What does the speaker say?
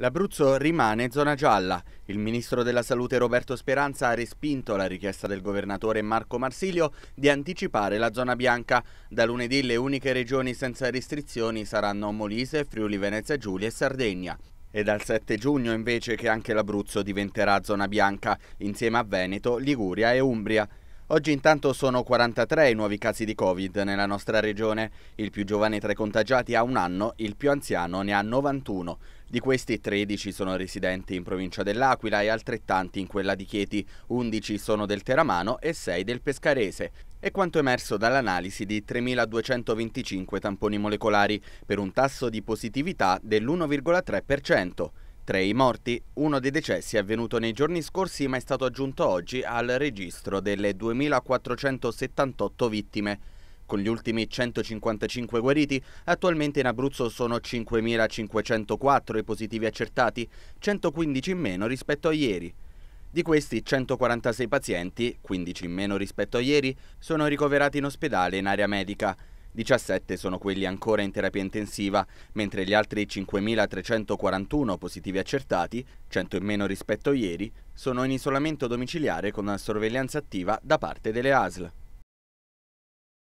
L'Abruzzo rimane zona gialla. Il ministro della Salute Roberto Speranza ha respinto la richiesta del governatore Marco Marsilio di anticipare la zona bianca. Da lunedì le uniche regioni senza restrizioni saranno Molise, Friuli Venezia Giulia e Sardegna. E dal 7 giugno invece che anche l'Abruzzo diventerà zona bianca, insieme a Veneto, Liguria e Umbria. Oggi intanto sono 43 i nuovi casi di Covid nella nostra regione. Il più giovane tra i contagiati ha un anno, il più anziano ne ha 91. Di questi 13 sono residenti in provincia dell'Aquila e altrettanti in quella di Chieti, 11 sono del Teramano e 6 del Pescarese. È quanto emerso dall'analisi di 3.225 tamponi molecolari per un tasso di positività dell'1,3%. Tra i morti, uno dei decessi è avvenuto nei giorni scorsi ma è stato aggiunto oggi al registro delle 2.478 vittime. Con gli ultimi 155 guariti, attualmente in Abruzzo sono 5.504 i positivi accertati, 115 in meno rispetto a ieri. Di questi 146 pazienti, 15 in meno rispetto a ieri, sono ricoverati in ospedale in area medica. 17 sono quelli ancora in terapia intensiva, mentre gli altri 5.341 positivi accertati, 100 in meno rispetto a ieri, sono in isolamento domiciliare con una sorveglianza attiva da parte delle ASL.